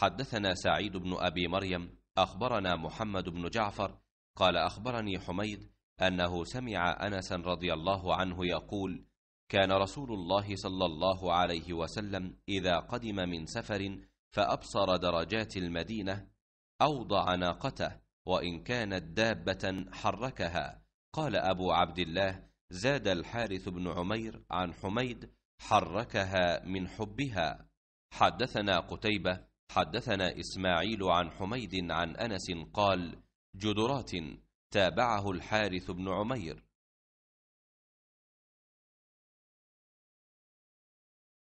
حدثنا سعيد بن أبي مريم أخبرنا محمد بن جعفر قال أخبرني حميد أنه سمع أنسا رضي الله عنه يقول كان رسول الله صلى الله عليه وسلم إذا قدم من سفر فأبصر درجات المدينة أوضع ناقته وإن كانت دابة حركها قال أبو عبد الله زاد الحارث بن عمير عن حميد حركها من حبها حدثنا قتيبة حدثنا إسماعيل عن حميد عن أنس قال جدرات تابعه الحارث بن عمير